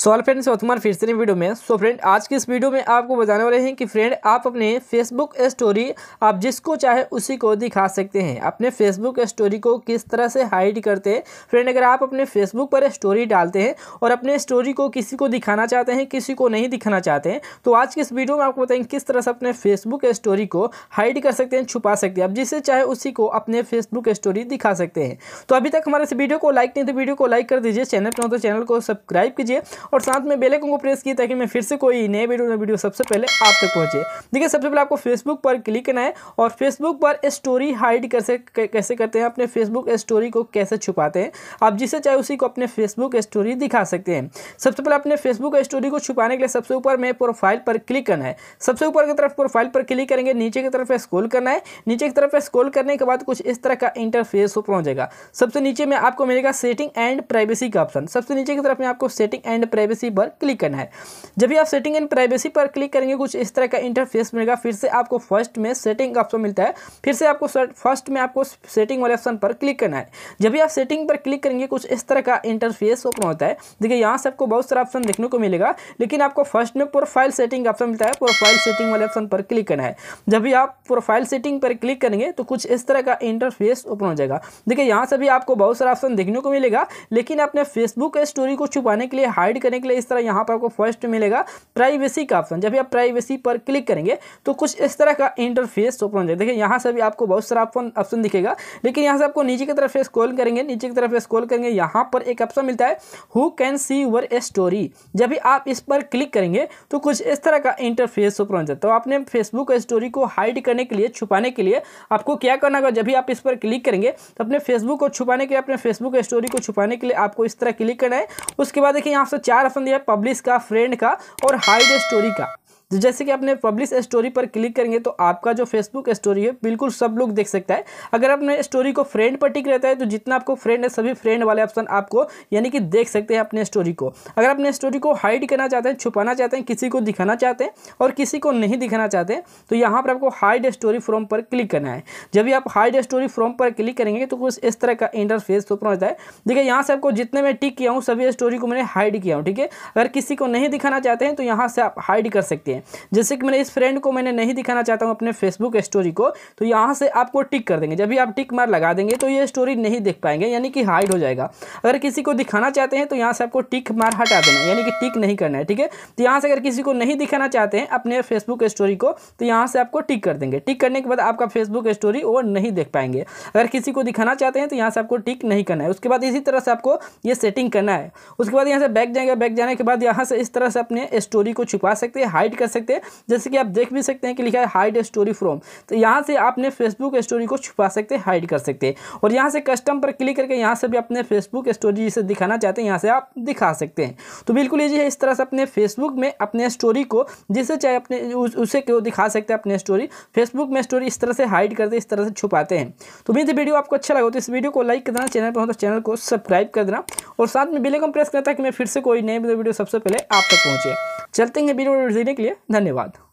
so friend friends तुम्हार फिर से वीडियो में सो so फ्रेंड आज की इस वीडियो में आपको बताने वाले हैं कि फ्रेंड आप अपने फेसबुक स्टोरी आप जिसको चाहे उसी को दिखा सकते हैं अपने फेसबुक स्टोरी को किस तरह से हाइड करते हैं फ्रेंड अगर आप अपने फेसबुक पर स्टोरी डालते हैं और अपने स्टोरी को किसी को दिखाना चाहते हैं किसी को नहीं दिखाना चाहते हैं तो आज की इस वीडियो में आपको बताएंगे किस तरह से अपने फेसबुक स्टोरी को हाइड कर सकते हैं छुपा सकते हैं आप जिसे चाहे उसी को अपने फेसबुक स्टोरी दिखा सकते हैं तो अभी तक हमारे इस वीडियो को लाइक नहीं तो वीडियो को लाइक कर दीजिए चैनल पर हो तो चैनल को सब्सक्राइब कीजिए और साथ में बेल आइकन को प्रेस किए ताकि मैं फिर से कोई नए वीडियो वीडियो सबसे पहले आप तक पहुंचे देखिए सबसे पहले आपको फेसबुक पर क्लिक करना है और फेसबुक पर स्टोरी हाइड कैसे कैसे करते हैं अपने फेसबुक स्टोरी को कैसे छुपाते हैं आप जिसे चाहे उसी को अपने फेसबुक स्टोरी दिखा सकते हैं सबसे पहले अपने फेसबुक स्टोरी को छुपाने के लिए सबसे ऊपर में प्रोफाइल पर क्लिक करना है सबसे ऊपर की तरफ प्रोफाइल पर क्लिक करेंगे नीचे की तरफ स्क्रॉल करना है नीचे की तरफ स्क्रॉल करने के बाद कुछ इस तरह का इंटरफेस ऊपर हो जाएगा सबसे नीचे में आपको मिलेगा सेटिंग एंड प्राइवेसी का ऑप्शन सबसे नीचे की तरफ में आपको सेटिंग एंड एंड प्राइवेसी पर क्लिक करना है जब भी आप सेटिंग एंड प्राइवेसी पर क्लिक करेंगे कुछ इस तरह का इंटरफेस मिलेगा फिर से आपको फर्स्ट में सेटिंग ऑप्शन मिलता है फिर से आपको फर्स्ट में आपको सेटिंग वाले ऑप्शन पर क्लिक करना है जब भी आप सेटिंग पर क्लिक करेंगे कुछ इस तरह का इंटरफेस ओपन होता है देखिए यहाँ से आपको बहुत सारा ऑप्शन देखने को मिलेगा लेकिन आपको फर्स्ट में प्रोफाइल सेटिंग ऑप्शन मिलता है प्रोफाइल सेटिंग वाले ऑप्शन पर क्लिक करना है जब भी आप प्रोफाइल सेटिंग पर क्लिक करेंगे तो कुछ इस तरह का इंटरफेस ओपन हो जाएगा देखिए यहाँ से भी आपको बहुत सारा ऑप्शन देखने को मिलेगा लेकिन अपने फेसबुक स्टोरी को छुपाने के लिए हाइड भी करने के लिए इस तरह यहाँ पर आपको फर्स्ट मिलेगा प्राइवेसी का ऑप्शन जब आप प्राइवेसी पर क्लिक करेंगे तो कुछ इस तरह का इंटरफेस ओपन हो जाएगा देखिए यहाँ से भी आपको बहुत सारा ऑप्शन ऑप्शन दिखेगा लेकिन यहाँ से आपको नीचे की तरफ स्कॉल करेंगे नीचे की तरफ स्कॉल करेंगे यहाँ पर एक ऑप्शन मिलता है who can see your a story जब भी आप इस पर क्लिक करेंगे तो कुछ इस तरह का इंटरफेस ओपन हो जाता है तो आपने फेसबुक स्टोरी को हाइड करने के लिए छुपाने के लिए आपको क्या करना होगा जब भी आप इस पर क्लिक करेंगे तो अपने फेसबुक को छुपाने के लिए अपने फेसबुक स्टोरी को छुपाने के लिए आपको इस तरह क्लिक करना है उसके बाद देखिए यहाँ से चार ऑप्शन दिया है पब्लिश का फ्रेंड का और हाइड स्टोरी का तो जैसे कि आपने पब्लिश स्टोरी पर क्लिक करेंगे तो आपका जो फेसबुक स्टोरी है बिल्कुल सब लोग देख सकता है अगर आपने स्टोरी को फ्रेंड पर टिक रहता है तो जितना आपको फ्रेंड है सभी फ्रेंड वाले ऑप्शन आपको यानी कि देख सकते हैं अपने स्टोरी को अगर अपने स्टोरी को हाइड करना चाहते हैं छुपाना चाहते हैं किसी को दिखाना चाहते हैं और किसी को नहीं दिखाना चाहते तो यहाँ पर आपको हाइड स्टोरी फ्रॉम पर क्लिक करना है जब भी आप हाइड स्टोरी फ्रॉम पर क्लिक करेंगे तो कुछ इस तरह का इंटरफेस तो पहुँचता है देखिए यहाँ से आपको जितने मैं टिक किया हूँ सभी स्टोरी को मैंने हाइड किया हूँ ठीक है अगर किसी को नहीं दिखाना चाहते हैं तो यहाँ से आप हाइड कर सकते हैं हैं जैसे कि मैंने इस फ्रेंड को मैंने नहीं दिखाना चाहता हूँ अपने फेसबुक स्टोरी को तो यहाँ से आपको टिक कर देंगे जब भी आप टिक मार लगा देंगे तो ये स्टोरी नहीं देख पाएंगे यानी कि हाइड हो जाएगा अगर किसी को दिखाना चाहते हैं तो यहाँ से आपको टिक मार हटा देना यानी कि टिक नहीं करना है ठीक है तो यहाँ से अगर किसी को नहीं दिखाना चाहते हैं अपने फेसबुक स्टोरी को तो यहाँ से आपको टिक कर देंगे टिक करने के बाद आपका फेसबुक स्टोरी वो नहीं देख पाएंगे अगर किसी को दिखाना चाहते हैं तो यहाँ से आपको टिक नहीं करना है उसके बाद इसी तरह से आपको ये सेटिंग करना है उसके बाद यहाँ से बैक जाएंगे बैक जाने के बाद यहाँ से इस तरह से अपने स्टोरी को छुपा सकते हैं हाइड कर सकते हैं जैसे कि आप देख भी सकते हैं कि लिखा है हाइड स्टोरी फ्रॉम तो यहाँ से आपने फेसबुक स्टोरी को छुपा सकते हैं हाइड कर सकते हैं और यहाँ से कस्टम पर क्लिक करके यहाँ से भी अपने फेसबुक स्टोरी जिसे दिखाना चाहते हैं यहाँ से आप दिखा सकते हैं तो बिल्कुल ये इस तरह से अपने फेसबुक में अपने स्टोरी को जिसे चाहे अपने उसे क्यों दिखा सकते हैं अपने स्टोरी फेसबुक में स्टोरी इस तरह से हाइड करते इस तरह से छुपाते हैं तो मेरी वीडियो आपको अच्छा लगा तो इस वीडियो को लाइक कर देना चैनल पर हो तो चैनल को सब्सक्राइब कर देना और साथ में बिलेकॉम प्रेस करना ताकि मैं फिर से कोई नई वीडियो सबसे पहले आप तक पहुँचे चलते हैं वीडियो देने के लिए धन्यवाद